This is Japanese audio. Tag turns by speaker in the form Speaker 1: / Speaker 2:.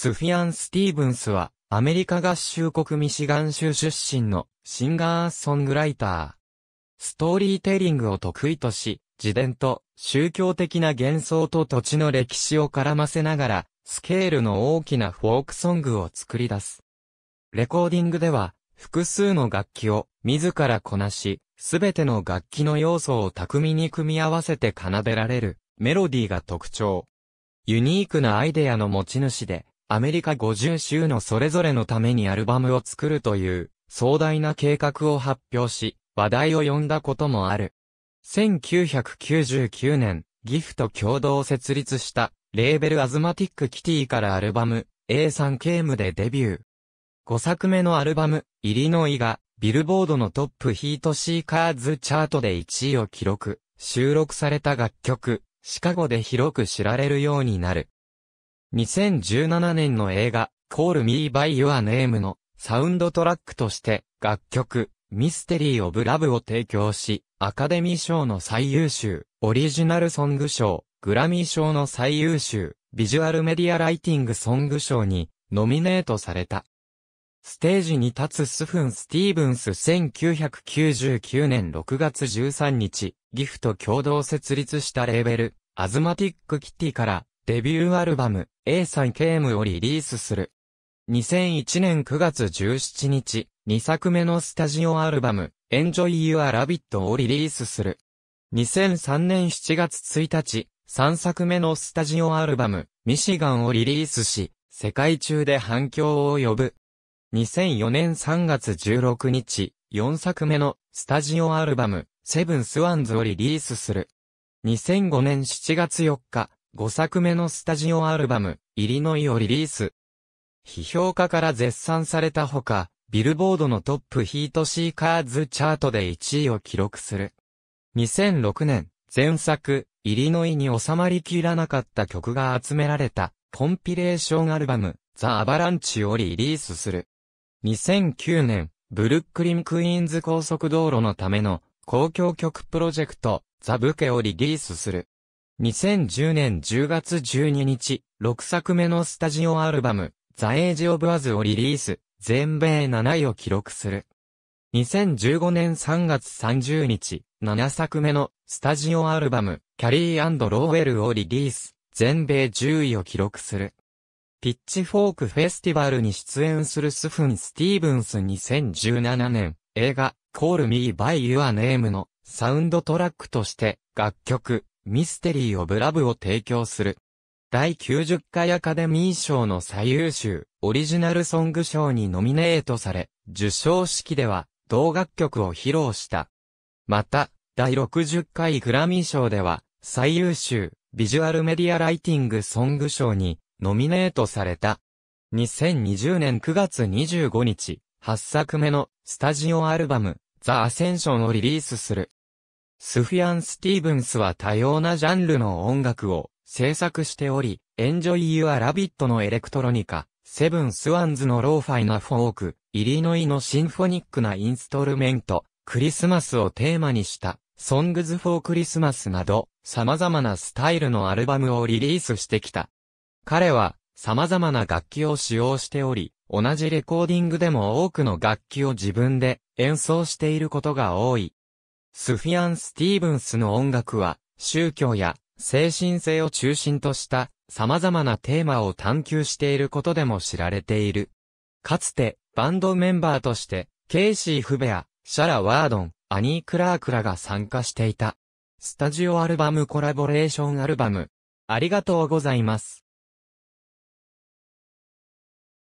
Speaker 1: スフィアン・スティーブンスは、アメリカ合衆国ミシガン州出身のシンガーソングライター。ストーリーテリングを得意とし、自伝と宗教的な幻想と土地の歴史を絡ませながら、スケールの大きなフォークソングを作り出す。レコーディングでは、複数の楽器を自らこなし、すべての楽器の要素を巧みに組み合わせて奏でられるメロディーが特徴。ユニークなアイデアの持ち主で、アメリカ50州のそれぞれのためにアルバムを作るという壮大な計画を発表し、話題を呼んだこともある。1999年、ギフと共同設立したレーベルアズマティックキティからアルバム A3 ゲームでデビュー。5作目のアルバム、イリノイが、ビルボードのトップヒートシーカーズチャートで1位を記録、収録された楽曲、シカゴで広く知られるようになる。2017年の映画、Call Me By Your Name のサウンドトラックとして楽曲、ミステリー・オブ・ラブを提供し、アカデミー賞の最優秀、オリジナルソング賞、グラミー賞の最優秀、ビジュアルメディアライティングソング賞にノミネートされた。ステージに立つスフン・スティーブンス1999年6月13日、ギフト共同設立したレーベル、アズマティック・キティからデビューアルバム A サイ m ームをリリースする。2001年9月17日、2作目のスタジオアルバム Enjoy Your Rabbit をリリースする。2003年7月1日、3作目のスタジオアルバムミシガンをリリースし、世界中で反響を呼ぶ。2004年3月16日、4作目のスタジオアルバムセブンスワンズをリリースする。2005年7月4日、5作目のスタジオアルバム、イリノイをリリース。批評家から絶賛されたほか、ビルボードのトップヒートシーカーズチャートで1位を記録する。2006年、前作、イリノイに収まりきらなかった曲が集められた、コンピレーションアルバム、ザ・アバランチをリリースする。2009年、ブルックリン・クイーンズ高速道路のための公共曲プロジェクト、ザ・ブケをリリースする。2010年10月12日、6作目のスタジオアルバム、ザ・エイジ・オブ・アズをリリース、全米7位を記録する。2015年3月30日、7作目のスタジオアルバム、キャリーローウェルをリリース、全米10位を記録する。ピッチフォークフェスティバルに出演するスフン・スティーブンス2017年、映画、Call Me By Your Name のサウンドトラックとして、楽曲、ミステリー・オブ・ラブを提供する。第90回アカデミー賞の最優秀、オリジナルソング賞にノミネートされ、受賞式では、同楽曲を披露した。また、第60回グラミー賞では、最優秀、ビジュアルメディアライティングソング賞に、ノミネートされた。2020年9月25日、8作目のスタジオアルバム、ザ・アセンションをリリースする。スフィアン・スティーブンスは多様なジャンルの音楽を制作しており、エンジョイ・ユア・ラビットのエレクトロニカ、セブン・スワンズのローファイなフォーク、イリノイのシンフォニックなインストルメント、クリスマスをテーマにした、ソングズ・フォー・クリスマスなど、様々なスタイルのアルバムをリリースしてきた。彼は、様々な楽器を使用しており、同じレコーディングでも多くの楽器を自分で演奏していることが多い。スフィアン・スティーブンスの音楽は、宗教や精神性を中心とした様々なテーマを探求していることでも知られている。かつて、バンドメンバーとして、ケイシー・フベア、シャラ・ワードン、アニー・クラークらが参加していた。スタジオアルバムコラボレーションアルバム。ありがとうございます。